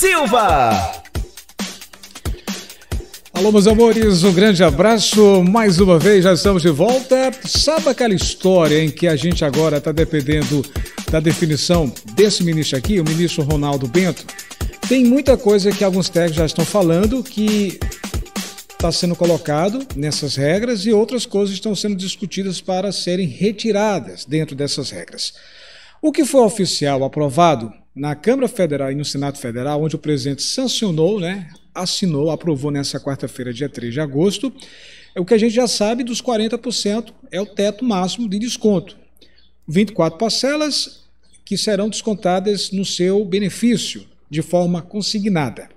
Silva. Alô, meus amores, um grande abraço. Mais uma vez, já estamos de volta. Sabe aquela história em que a gente agora está dependendo da definição desse ministro aqui, o ministro Ronaldo Bento? Tem muita coisa que alguns técnicos já estão falando que está sendo colocado nessas regras e outras coisas estão sendo discutidas para serem retiradas dentro dessas regras. O que foi oficial aprovado na Câmara Federal e no Senado Federal, onde o presidente sancionou, né, assinou, aprovou nessa quarta-feira, dia 3 de agosto, é o que a gente já sabe dos 40% é o teto máximo de desconto. 24 parcelas que serão descontadas no seu benefício, de forma consignada.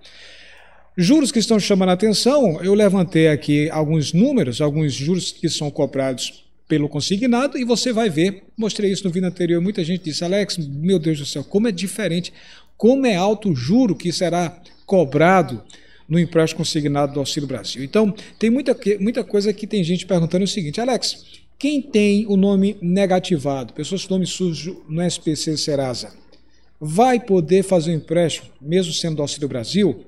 Juros que estão chamando a atenção, eu levantei aqui alguns números, alguns juros que são cobrados pelo consignado e você vai ver. Mostrei isso no vídeo anterior. Muita gente disse, Alex, meu Deus do céu, como é diferente, como é alto o juro que será cobrado no empréstimo consignado do Auxílio Brasil. Então, tem muita, muita coisa que tem gente perguntando o seguinte, Alex, quem tem o nome negativado, pessoas com nome sujo no SPC Serasa, vai poder fazer o um empréstimo, mesmo sendo do Auxílio Brasil?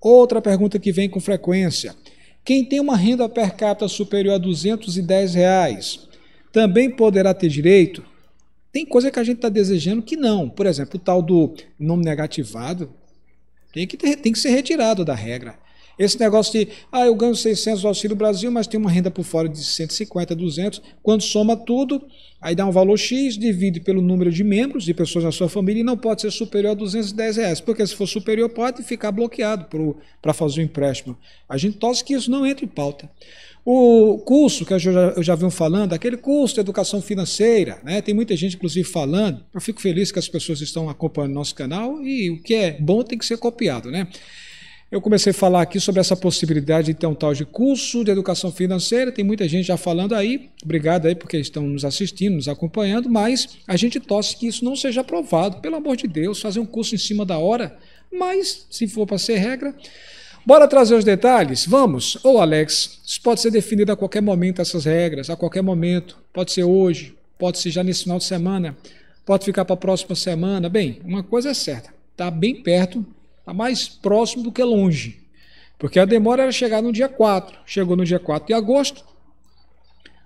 Outra pergunta que vem com frequência, quem tem uma renda per capita superior a 210 reais também poderá ter direito? Tem coisa que a gente está desejando que não. Por exemplo, o tal do nome negativado tem que, ter, tem que ser retirado da regra. Esse negócio de, ah, eu ganho 600 do Auxílio Brasil, mas tenho uma renda por fora de 150, 200. Quando soma tudo, aí dá um valor X, divide pelo número de membros, de pessoas na sua família, e não pode ser superior a 210 reais. Porque se for superior, pode ficar bloqueado para fazer o um empréstimo. A gente torce que isso não entre em pauta. O curso que eu já, eu já venho falando, aquele curso de educação financeira, né? tem muita gente, inclusive, falando. Eu fico feliz que as pessoas estão acompanhando nosso canal e o que é bom tem que ser copiado. Né? Eu comecei a falar aqui sobre essa possibilidade de ter um tal de curso de educação financeira. Tem muita gente já falando aí. Obrigado aí porque estão nos assistindo, nos acompanhando. Mas a gente torce que isso não seja aprovado. Pelo amor de Deus, fazer um curso em cima da hora. Mas, se for para ser regra. Bora trazer os detalhes? Vamos. Ô, Alex, isso pode ser definido a qualquer momento, essas regras, a qualquer momento. Pode ser hoje, pode ser já nesse final de semana, pode ficar para a próxima semana. Bem, uma coisa é certa: está bem perto Está mais próximo do que longe. Porque a demora era chegar no dia 4. Chegou no dia 4 de agosto.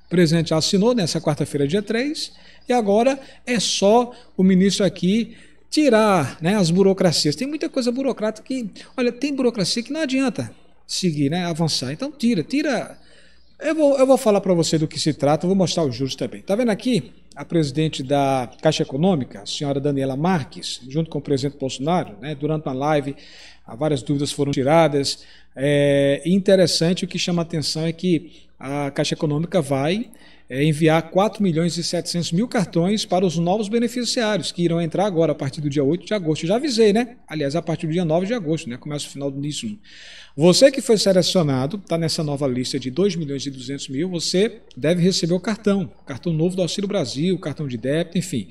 O presidente assinou nessa quarta-feira, dia 3. E agora é só o ministro aqui tirar né, as burocracias. Tem muita coisa burocrática que. Olha, tem burocracia que não adianta seguir, né, avançar. Então tira, tira. Eu vou, eu vou falar para você do que se trata, vou mostrar os juros também. Tá vendo aqui? a presidente da Caixa Econômica, a senhora Daniela Marques, junto com o presidente Bolsonaro, né, durante uma live, ah, várias dúvidas foram tiradas. É interessante, o que chama a atenção é que a Caixa Econômica vai é, enviar 4 milhões e 700 mil cartões para os novos beneficiários, que irão entrar agora a partir do dia 8 de agosto. já avisei, né? Aliás, a partir do dia 9 de agosto, né? Começa o final do início. Você que foi selecionado, está nessa nova lista de 2 milhões e 200 mil, você deve receber o cartão, cartão novo do Auxílio Brasil, cartão de débito, enfim.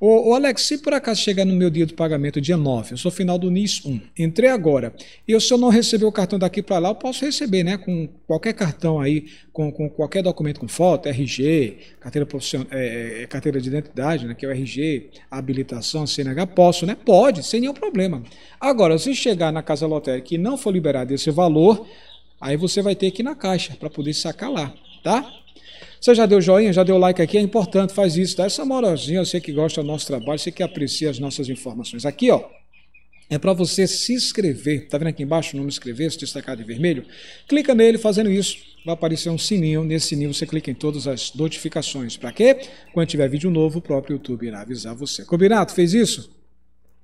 Ô, Alex, se por acaso chegar no meu dia do pagamento, dia 9, eu sou final do NIS 1, entrei agora, e eu, se eu não receber o cartão daqui para lá, eu posso receber, né, com qualquer cartão aí, com, com qualquer documento com foto, RG, carteira, é, é, é, carteira de identidade, né, que é o RG, habilitação, CNH, posso, né? Pode, sem nenhum problema. Agora, se chegar na casa lotérica e não for liberado esse esse valor, aí você vai ter que ir na caixa para poder sacar lá, tá? Você já deu joinha, já deu like aqui, é importante, faz isso, dá essa moralzinha, você que gosta do nosso trabalho, você que aprecia as nossas informações. Aqui, ó, é para você se inscrever, tá vendo aqui embaixo o nome inscrever, se destacar de vermelho? Clica nele fazendo isso, vai aparecer um sininho, nesse sininho você clica em todas as notificações. Para quê? Quando tiver vídeo novo, o próprio YouTube irá avisar você. Combinado? Fez isso?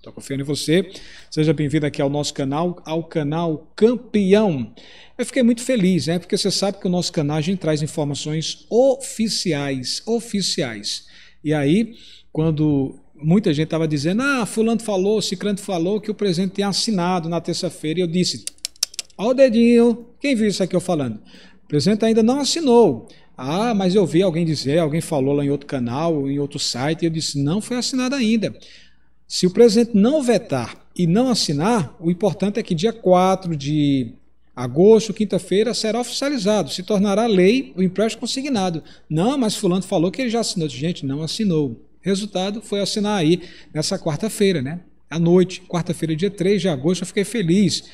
Estou confiando em você. Seja bem-vindo aqui ao nosso canal, ao canal Campeão. Eu fiquei muito feliz, né? Porque você sabe que o nosso canal a gente traz informações oficiais, oficiais. E aí, quando muita gente estava dizendo, ah, fulano falou, ciclano falou que o presidente tinha assinado na terça-feira, e eu disse, ó o dedinho, quem viu isso aqui eu falando? O presidente ainda não assinou. Ah, mas eu vi alguém dizer, alguém falou lá em outro canal, em outro site, e eu disse, não foi assinado ainda. Se o presidente não vetar e não assinar, o importante é que dia 4 de agosto, quinta-feira, será oficializado, se tornará lei o empréstimo consignado. Não, mas fulano falou que ele já assinou. Gente, não assinou. Resultado foi assinar aí nessa quarta-feira, né? À noite, quarta-feira, dia 3 de agosto, eu fiquei feliz.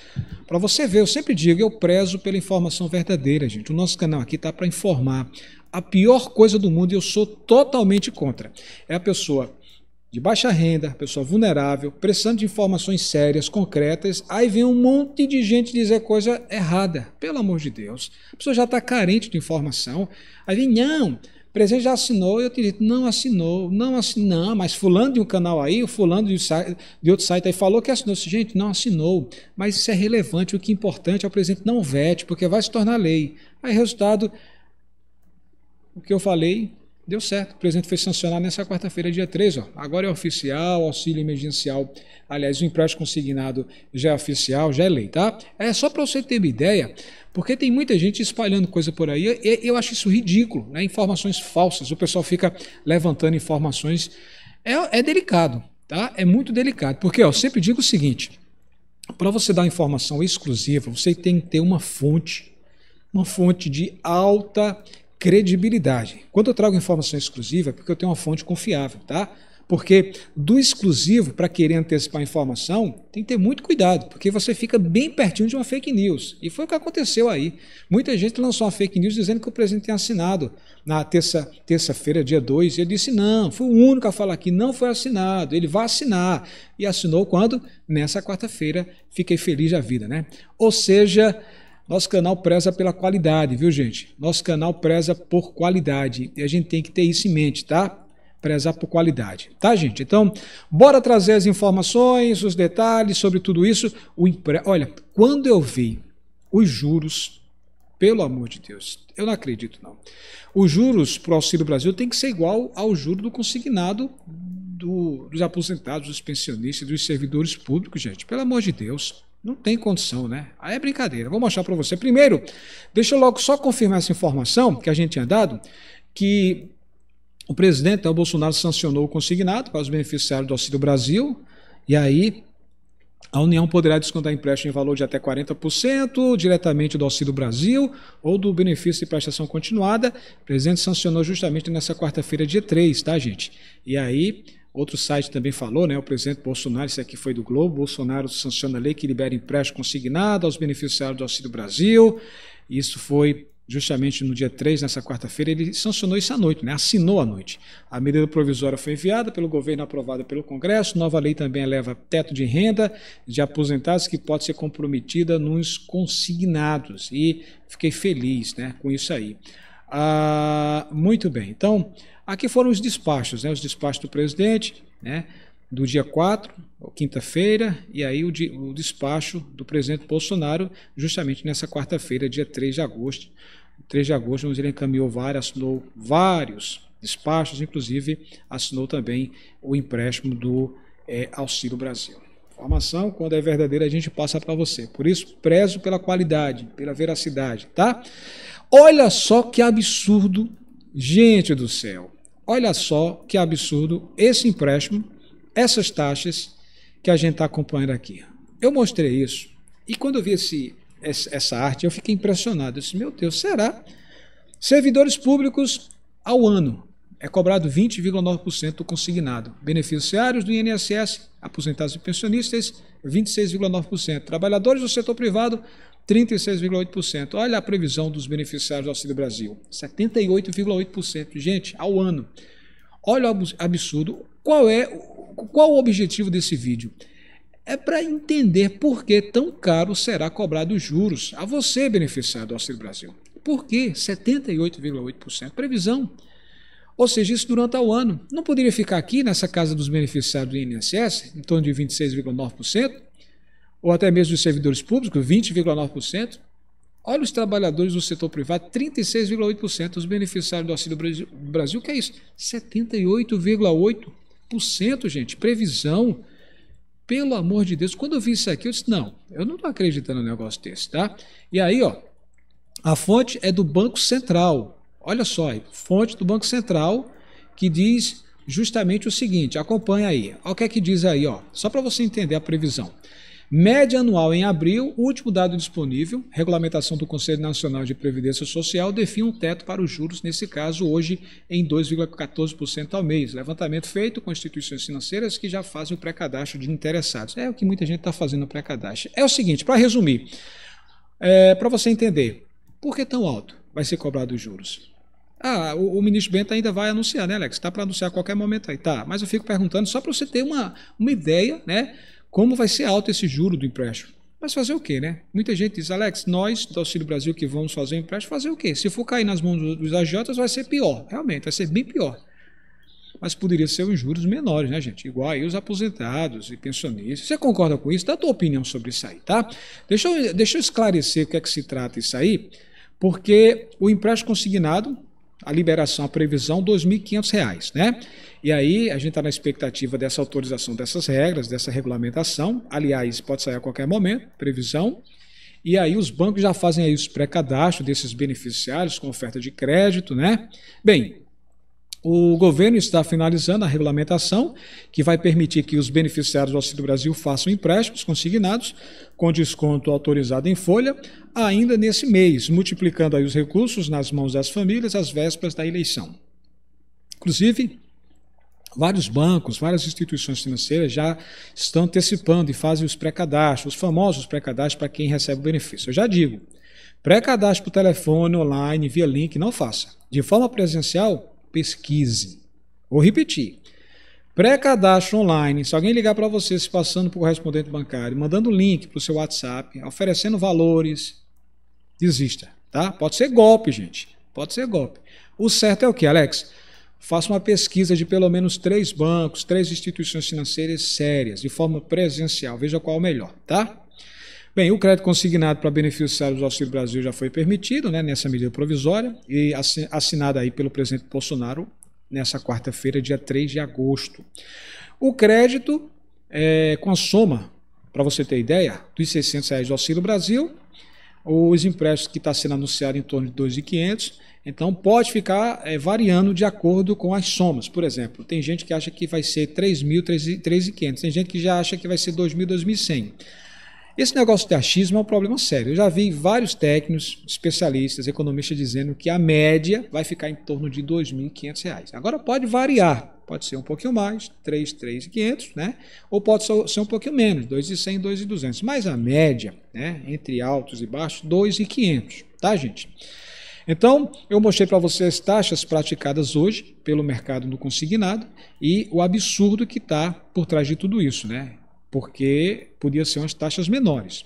Para você ver, eu sempre digo, eu prezo pela informação verdadeira, gente. O nosso canal aqui tá para informar. A pior coisa do mundo, e eu sou totalmente contra, é a pessoa de baixa renda, pessoa vulnerável, precisando de informações sérias, concretas, aí vem um monte de gente dizer coisa errada. Pelo amor de Deus, a pessoa já está carente de informação. Aí vem, não, o presidente já assinou, eu te digo, não assinou, não assinou, não, mas fulano de um canal aí, o fulano de, outro site aí falou que assinou. Gente, não assinou, mas isso é relevante, o que é importante é o presidente não vete, porque vai se tornar lei. Aí resultado, o que eu falei Deu certo, o presidente foi sancionado nessa quarta-feira, dia 3. Ó. Agora é oficial, auxílio emergencial. Aliás, o empréstimo consignado já é oficial, já é lei, tá? É só para você ter uma ideia, porque tem muita gente espalhando coisa por aí. E eu acho isso ridículo, né? Informações falsas. O pessoal fica levantando informações. É, é delicado, tá? É muito delicado. Porque ó, eu sempre digo o seguinte: para você dar informação exclusiva, você tem que ter uma fonte, uma fonte de alta credibilidade. Quando eu trago informação exclusiva, é porque eu tenho uma fonte confiável, tá? Porque do exclusivo, para querer antecipar a informação, tem que ter muito cuidado, porque você fica bem pertinho de uma fake news. E foi o que aconteceu aí. Muita gente lançou uma fake news dizendo que o presidente tem assinado na terça-feira, dia 2, e eu disse: não, fui o único a falar que não foi assinado, ele vai assinar. E assinou quando? Nessa quarta-feira. Fiquei feliz da vida, né? Ou seja, nosso canal preza pela qualidade, viu, gente? Nosso canal preza por qualidade. E a gente tem que ter isso em mente, tá? Prezar por qualidade, tá, gente? Então, bora trazer as informações, os detalhes sobre tudo isso. O Olha, quando eu vi os juros, pelo amor de Deus, eu não acredito, não. Os juros para o Auxílio Brasil tem que ser igual ao juro do consignado do, dos aposentados, dos pensionistas, dos servidores públicos, gente. Pelo amor de Deus. Não tem condição, né? Aí é brincadeira. Vou mostrar para você. Primeiro, deixa eu logo só confirmar essa informação que a gente tinha dado, que o presidente o Bolsonaro sancionou o consignado para os beneficiários do Auxílio Brasil, e aí a União poderá descontar empréstimo em valor de até 40% diretamente do Auxílio Brasil ou do benefício de prestação continuada. O presidente sancionou justamente nessa quarta-feira, dia 3, tá, gente? E aí Outro site também falou, né? O presidente Bolsonaro, isso aqui foi do Globo, Bolsonaro sanciona a lei que libera empréstimo consignado aos beneficiários do Auxílio Brasil. Isso foi justamente no dia 3, nessa quarta-feira, ele sancionou isso à noite, né? assinou à noite. A medida provisória foi enviada pelo governo, aprovada pelo Congresso. Nova lei também eleva teto de renda de aposentados que pode ser comprometida nos consignados. E fiquei feliz né, com isso aí. Ah, muito bem, então Aqui foram os despachos, né? os despachos do presidente, né? do dia 4, quinta-feira, e aí o, o, despacho do presidente Bolsonaro, justamente nessa quarta-feira, dia 3 de agosto. 3 de agosto, onde ele encaminhou vários, assinou vários despachos, inclusive assinou também o empréstimo do é, Auxílio Brasil. Informação, quando é verdadeira, a gente passa para você. Por isso, prezo pela qualidade, pela veracidade, tá? Olha só que absurdo, gente do céu. Olha só que absurdo esse empréstimo, essas taxas que a gente está acompanhando aqui. Eu mostrei isso e quando eu vi esse, essa arte eu fiquei impressionado. Eu disse, meu Deus, será? Servidores públicos ao ano é cobrado 20,9% do consignado. Beneficiários do INSS, aposentados e pensionistas, 26,9%. Trabalhadores do setor privado, 36,8%. Olha a previsão dos beneficiários do Auxílio Brasil: 78,8%. Gente, ao ano. Olha o absurdo. Qual é qual o objetivo desse vídeo? É para entender por que tão caro será cobrado os juros a você, beneficiário do Auxílio Brasil. Por que 78,8%? Previsão. Ou seja, isso durante o ano. Não poderia ficar aqui nessa casa dos beneficiários do INSS, em torno de 26,9%? ou até mesmo dos servidores públicos, 20,9%. Olha os trabalhadores do setor privado, 36,8%. Os beneficiários do Auxílio Brasil, que é isso? 78,8%, gente. Previsão. Pelo amor de Deus, quando eu vi isso aqui, eu disse: não, eu não estou acreditando no negócio desse, tá? E aí, ó, a fonte é do Banco Central. Olha só, aí, fonte do Banco Central que diz justamente o seguinte: acompanha aí. Olha o que é que diz aí, ó, só para você entender a previsão. Média anual em abril, último dado disponível, regulamentação do Conselho Nacional de Previdência Social define um teto para os juros, nesse caso hoje em 2,14% ao mês. Levantamento feito com instituições financeiras que já fazem o pré-cadastro de interessados. É o que muita gente está fazendo no pré-cadastro. É o seguinte, para resumir, é, para você entender, por que tão alto vai ser cobrado os juros? Ah, o, o, ministro Bento ainda vai anunciar, né, Alex? Está para anunciar a qualquer momento aí. Tá, mas eu fico perguntando só para você ter uma, uma ideia, né? como vai ser alto esse juro do empréstimo. Mas fazer o quê, né? Muita gente diz, Alex, nós do Auxílio Brasil que vamos fazer o empréstimo, fazer o quê? Se for cair nas mãos dos agiotas, vai ser pior. Realmente, vai ser bem pior. Mas poderia ser os juros menores, né, gente? Igual aí os aposentados e pensionistas. Você concorda com isso? Dá a tua opinião sobre isso aí, tá? Deixa eu, deixa eu esclarecer o que é que se trata isso aí, porque o empréstimo consignado, a liberação, a previsão, R$ 2.500, né? E aí a gente está na expectativa dessa autorização dessas regras, dessa regulamentação. Aliás, pode sair a qualquer momento, previsão. E aí os bancos já fazem aí os pré-cadastro desses beneficiários com oferta de crédito, né? Bem, o governo está finalizando a regulamentação que vai permitir que os beneficiários do Auxílio Brasil façam empréstimos consignados com desconto autorizado em folha ainda nesse mês, multiplicando aí os recursos nas mãos das famílias às vésperas da eleição. Inclusive, Vários bancos, várias instituições financeiras já estão antecipando e fazem os pré-cadastros, os famosos pré-cadastros para quem recebe o benefício. Eu já digo, pré-cadastro por telefone, online, via link, não faça. De forma presencial, pesquise. Vou repetir. Pré-cadastro online, se alguém ligar para você se passando por correspondente bancário, mandando link para o seu WhatsApp, oferecendo valores, desista, tá? Pode ser golpe, gente. Pode ser golpe. O certo é o que, Alex? faça uma pesquisa de pelo menos três bancos, três instituições financeiras sérias, de forma presencial. Veja qual é o melhor, tá? Bem, o crédito consignado para beneficiários do Auxílio Brasil já foi permitido né, nessa medida provisória e assinada aí pelo presidente Bolsonaro nessa quarta-feira, dia 3 de agosto. O crédito é, com a soma, para você ter ideia, dos 600 reais do Auxílio Brasil, os empréstimos que está sendo anunciado em torno de 2,500. Então, pode ficar é, variando de acordo com as somas. Por exemplo, tem gente que acha que vai ser 3.000, 3.500. Tem gente que já acha que vai ser 2.000, 2.100. Esse negócio de achismo é um problema sério. Eu já vi vários técnicos, especialistas, economistas dizendo que a média vai ficar em torno de R$ 2.500. Agora pode variar, Pode ser um pouquinho mais, 3, 3,500, né? Ou pode ser um pouquinho menos, 2,100, 2,200. Mas a média, né, entre altos e baixos, 2,500, tá, gente? Então, eu mostrei para você as taxas praticadas hoje pelo mercado no consignado e o absurdo que está por trás de tudo isso, né? Porque podia ser umas taxas menores.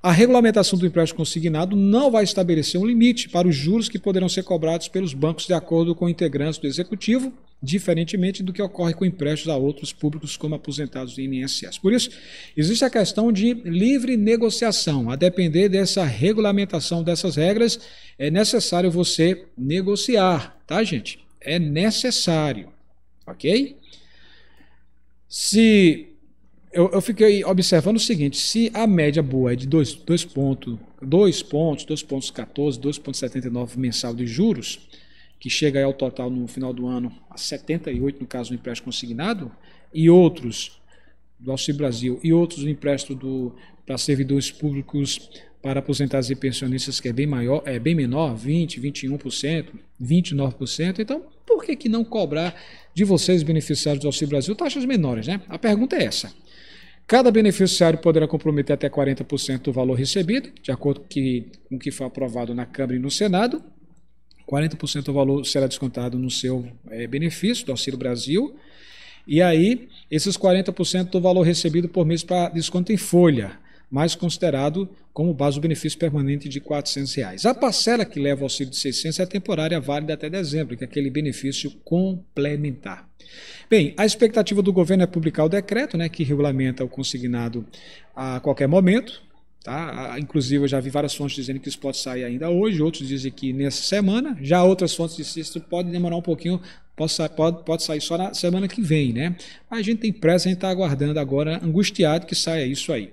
A regulamentação do empréstimo consignado não vai estabelecer um limite para os juros que poderão ser cobrados pelos bancos de acordo com integrantes do executivo diferentemente do que ocorre com empréstimos a outros públicos como aposentados do INSS. Por isso, existe a questão de livre negociação. A depender dessa regulamentação dessas regras, é necessário você negociar, tá, gente? É necessário, ok? Se eu, eu fiquei observando o seguinte, se a média boa é de 2 pontos, 2 pontos, 2 2,79 mensal de juros, que chega ao total no final do ano a 78, no caso do empréstimo consignado, e outros do Auxílio Brasil e outros do empréstimo do, para servidores públicos para aposentados e pensionistas que é bem maior, é bem menor, 20, 21%, 29%. Então, por que, que não cobrar de vocês, beneficiários do Auxílio Brasil, taxas menores, né? A pergunta é essa. Cada beneficiário poderá comprometer até 40% do valor recebido, de acordo que, com o que foi aprovado na Câmara e no Senado, 40% do valor será descontado no seu é, benefício do Auxílio Brasil. E aí, esses 40% do valor recebido por mês para desconto em folha, mais considerado como base o benefício permanente de R$ 400. Reais. A parcela que leva ao auxílio de 600 é temporária, válida até dezembro, que é aquele benefício complementar. Bem, a expectativa do governo é publicar o decreto né, que regulamenta o consignado a qualquer momento, Tá? Inclusive, eu já vi várias fontes dizendo que isso pode sair ainda hoje, outros dizem que nessa semana. Já outras fontes dizem que isso pode demorar um pouquinho, pode, sair, pode, pode sair só na semana que vem. Né? a gente tem pressa, a gente está aguardando agora, angustiado, que saia isso aí.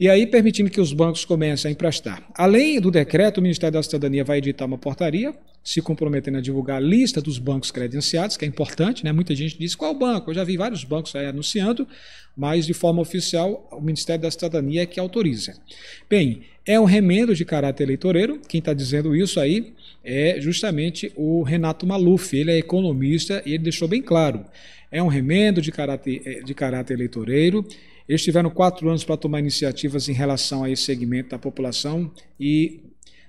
E aí, permitindo que os bancos comecem a emprestar. Além do decreto, o Ministério da Cidadania vai editar uma portaria se comprometendo a divulgar a lista dos bancos credenciados, que é importante, né? Muita gente diz qual banco? Eu já vi vários bancos aí anunciando, mas de forma oficial o Ministério da Cidadania é que autoriza. Bem, é um remendo de caráter eleitoreiro, quem está dizendo isso aí é justamente o Renato Maluf, ele é economista e ele deixou bem claro. É um remendo de caráter, eh, de caráter eleitoreiro, eles tiveram quatro anos para tomar iniciativas em relação a esse segmento da população e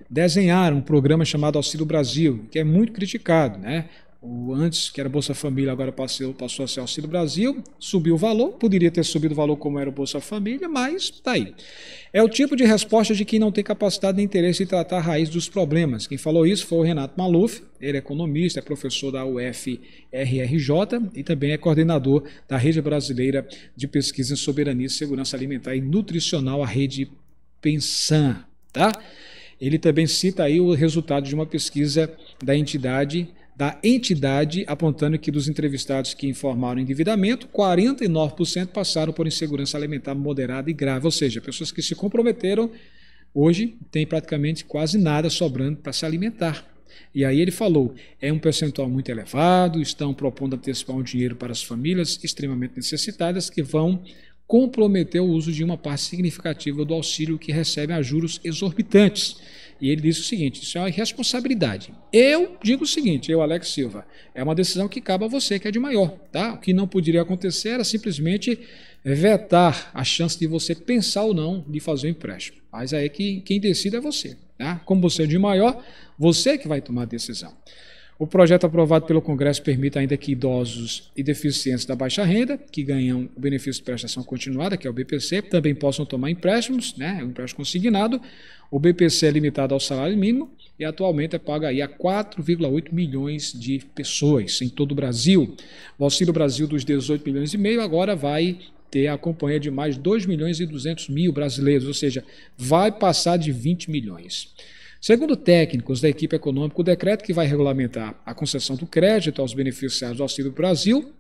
desenharam um programa chamado Auxílio Brasil, que é muito criticado, né? O antes, que era Bolsa Família, agora passou, passou a ser Auxílio Brasil, subiu o valor, poderia ter subido o valor como era o Bolsa Família, mas está aí. É o tipo de resposta de quem não tem capacidade nem interesse em tratar a raiz dos problemas. Quem falou isso foi o Renato Maluf, ele é economista, é professor da UFRRJ e também é coordenador da Rede Brasileira de Pesquisa em Soberania, Segurança Alimentar e Nutricional, a Rede Pensan, tá? Ele também cita aí o resultado de uma pesquisa da entidade da entidade, apontando que dos entrevistados que informaram endividamento, 49% passaram por insegurança alimentar moderada e grave, ou seja, pessoas que se comprometeram hoje têm praticamente quase nada sobrando para se alimentar. E aí ele falou: é um percentual muito elevado, estão propondo antecipar um dinheiro para as famílias extremamente necessitadas que vão comprometeu o uso de uma parte significativa do auxílio que recebe a juros exorbitantes. E ele diz o seguinte: isso é uma irresponsabilidade. Eu digo o seguinte, eu, Alex Silva, é uma decisão que cabe a você, que é de maior. Tá? O que não poderia acontecer era simplesmente vetar a chance de você pensar ou não de fazer o um empréstimo. Mas aí é quem, quem decide é você. Tá? Como você é de maior, você que vai tomar a decisão. O projeto aprovado pelo Congresso permite ainda que idosos e deficientes da baixa renda, que ganham o benefício de prestação continuada, que é o BPC, também possam tomar empréstimos, né, um empréstimo consignado. O BPC é limitado ao salário mínimo e atualmente é pago aí a 4,8 milhões de pessoas em todo o Brasil. O Auxílio Brasil dos 18 milhões e meio agora vai ter a companhia de mais 2 milhões e 200 mil brasileiros, ou seja, vai passar de 20 milhões. Segundo técnicos da equipe econômica, o decreto que vai regulamentar a concessão do crédito aos beneficiários do Auxílio Brasil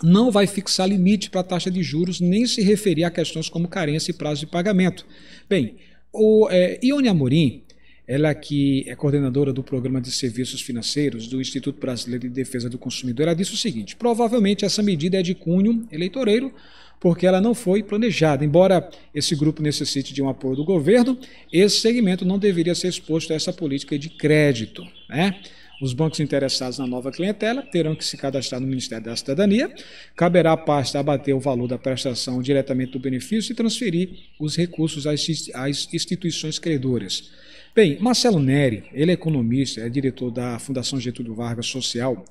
não vai fixar limite para a taxa de juros nem se referir a questões como carência e prazo de pagamento. Bem, o é, Ione Amorim, ela que é coordenadora do Programa de Serviços Financeiros do Instituto Brasileiro de Defesa do Consumidor, ela disse o seguinte: provavelmente essa medida é de cunho eleitoreiro, porque ela não foi planejada. Embora esse grupo necessite de um apoio do governo, esse segmento não deveria ser exposto a essa política de crédito. Né? Os bancos interessados na nova clientela terão que se cadastrar no Ministério da Cidadania. Caberá à pasta abater o valor da prestação diretamente do benefício e transferir os recursos às instituições credoras. Bem, Marcelo Neri, ele é economista, é diretor da Fundação Getúlio Vargas Social,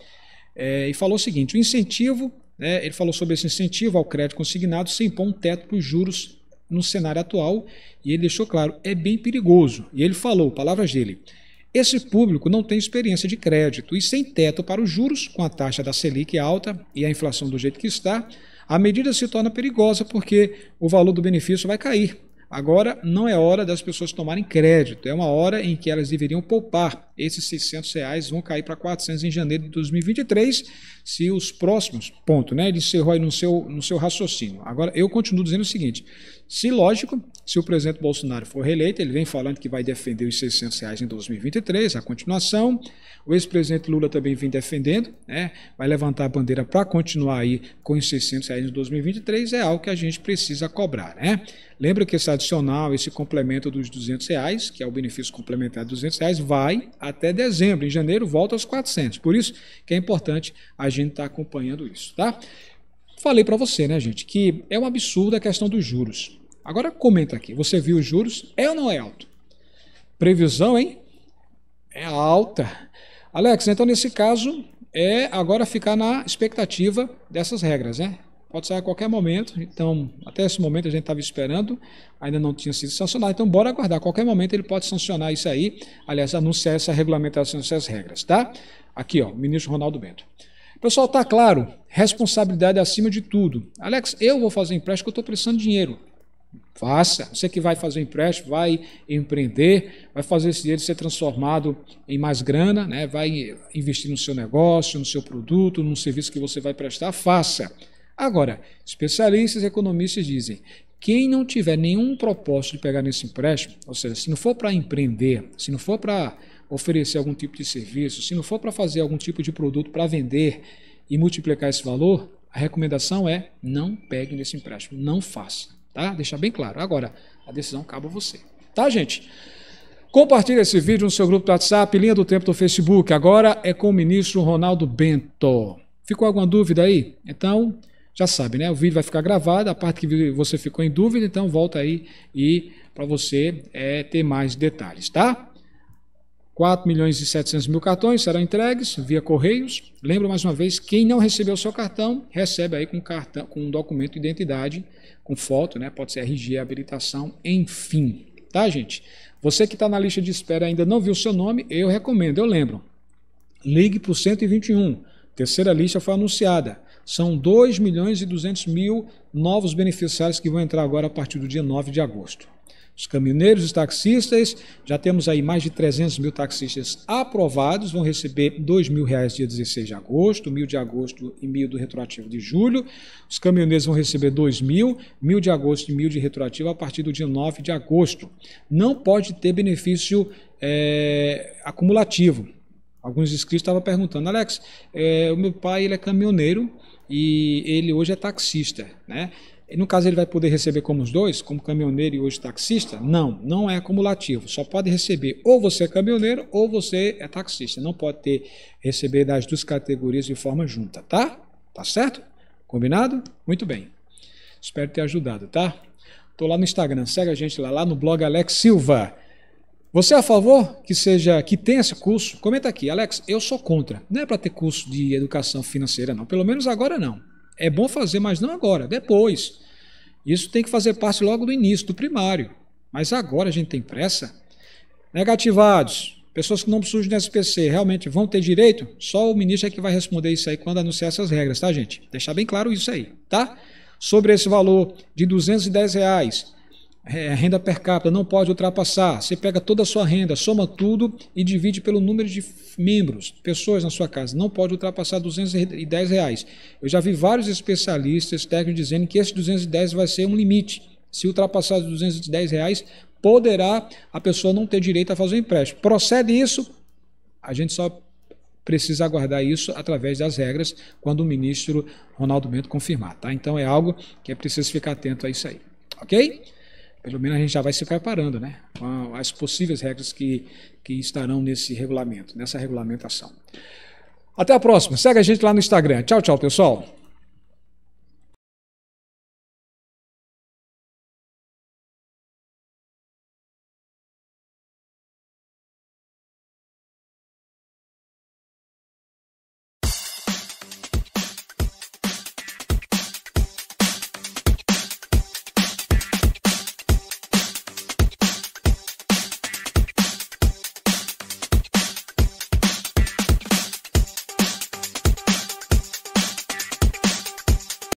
é, e falou o seguinte: o incentivo, né, ele falou sobre esse incentivo ao crédito consignado sem pôr um teto para os juros no cenário atual, e ele deixou claro, é bem perigoso. E ele falou, palavras dele. Esse público não tem experiência de crédito e sem teto para os juros, com a taxa da Selic alta e a inflação do jeito que está, a medida se torna perigosa porque o valor do benefício vai cair Agora não é hora das pessoas tomarem crédito, é uma hora em que elas deveriam poupar. Esses 600 reais vão cair para 400 em janeiro de 2023, se os próximos, ponto, né? Ele encerrou aí no seu, no seu raciocínio. Agora, eu continuo dizendo o seguinte, se, lógico, se o presidente Bolsonaro for reeleito, ele vem falando que vai defender os 600 reais em 2023, a continuação. O ex-presidente Lula também vem defendendo, né? vai levantar a bandeira para continuar aí com os 600 reais em 2023, é algo que a gente precisa cobrar. Né? Lembra que esse adicional, esse complemento dos 200 reais, que é o benefício complementar de 200 reais, vai até dezembro. Em janeiro volta aos 400. Por isso que é importante a gente estar tá acompanhando isso. tá? Falei para você, né, gente, que é um absurdo a questão dos juros. Agora comenta aqui, você viu os juros? É ou não é alto? Previsão, hein? É alta. Alex, então nesse caso é agora ficar na expectativa dessas regras, né? Pode sair a qualquer momento, então até esse momento a gente estava esperando, ainda não tinha sido sancionado, então bora aguardar. A qualquer momento ele pode sancionar isso aí, aliás, anunciar essa regulamentação, essas regras, tá? Aqui, ó, o ministro Ronaldo Bento. Pessoal, tá claro, responsabilidade acima de tudo. Alex, eu vou fazer empréstimo porque eu estou precisando de dinheiro. Faça. Você que vai fazer empréstimo, vai empreender, vai fazer esse dinheiro ser transformado em mais grana, né? vai investir no seu negócio, no seu produto, no serviço que você vai prestar, faça. Agora, especialistas e economistas dizem: quem não tiver nenhum propósito de pegar nesse empréstimo, ou seja, se não for para empreender, se não for para oferecer algum tipo de serviço, se não for para fazer algum tipo de produto para vender e multiplicar esse valor, a recomendação é não pegue nesse empréstimo, não faça, tá? Deixar bem claro. Agora, a decisão cabe a você, tá, gente? Compartilhe esse vídeo no seu grupo do WhatsApp, linha do tempo do Facebook. Agora é com o ministro Ronaldo Bento. Ficou alguma dúvida aí? Então, já sabe, né? O vídeo vai ficar gravado, a parte que você ficou em dúvida, então volta aí e para você é, ter mais detalhes, tá? 4 milhões e 700 mil cartões serão entregues via Correios. Lembro mais uma vez, quem não recebeu o seu cartão, recebe aí com, cartão, com um documento de identidade, com foto, né? pode ser RG, habilitação, enfim. Tá, gente? Você que está na lista de espera e ainda não viu o seu nome, eu recomendo, eu lembro. Ligue para o 121. Terceira lista foi anunciada. São 2 milhões e 200 mil novos beneficiários que vão entrar agora a partir do dia 9 de agosto os caminhoneiros, os taxistas. Já temos aí mais de 300 mil taxistas aprovados, vão receber R$ mil reais dia 16 de agosto, mil de agosto e mil do retroativo de julho. Os caminhoneiros vão receber R$ mil, mil de agosto e mil de retroativo a partir do dia 9 de agosto. Não pode ter benefício é, acumulativo. Alguns inscritos estavam perguntando, Alex, é, o meu pai ele é caminhoneiro e ele hoje é taxista, né? E no caso, ele vai poder receber como os dois, como caminhoneiro e hoje taxista? Não, não é acumulativo. Só pode receber ou você é caminhoneiro ou você é taxista. Não pode ter receber das duas categorias de forma junta, tá? Tá certo? Combinado? Muito bem. Espero ter ajudado, tá? Estou lá no Instagram, segue a gente lá, lá no blog Alex Silva. Você é a favor que seja que tenha esse curso? Comenta aqui, Alex, eu sou contra. Não é para ter curso de educação financeira, não. Pelo menos agora não. É bom fazer, mas não agora, depois. Isso tem que fazer parte logo do início, do primário. Mas agora a gente tem pressa. Negativados, pessoas que não surgem no SPC, realmente vão ter direito? Só o ministro é que vai responder isso aí quando anunciar essas regras, tá, gente? Deixar bem claro isso aí, tá? Sobre esse valor de R$ 210, reais, é, renda per capita não pode ultrapassar. Você pega toda a sua renda, soma tudo e divide pelo número de membros, pessoas na sua casa. Não pode ultrapassar 210 reais. Eu já vi vários especialistas técnicos dizendo que esse 210 vai ser um limite. Se ultrapassar os 210 reais, poderá a pessoa não ter direito a fazer um empréstimo. Procede isso? A gente só precisa aguardar isso através das regras quando o ministro Ronaldo Bento confirmar, tá? Então é algo que é preciso ficar atento a isso aí, ok? pelo menos a gente já vai se preparando, né? Com as possíveis regras que, que estarão nesse regulamento, nessa regulamentação. Até a próxima. Segue a gente lá no Instagram. Tchau, tchau, pessoal.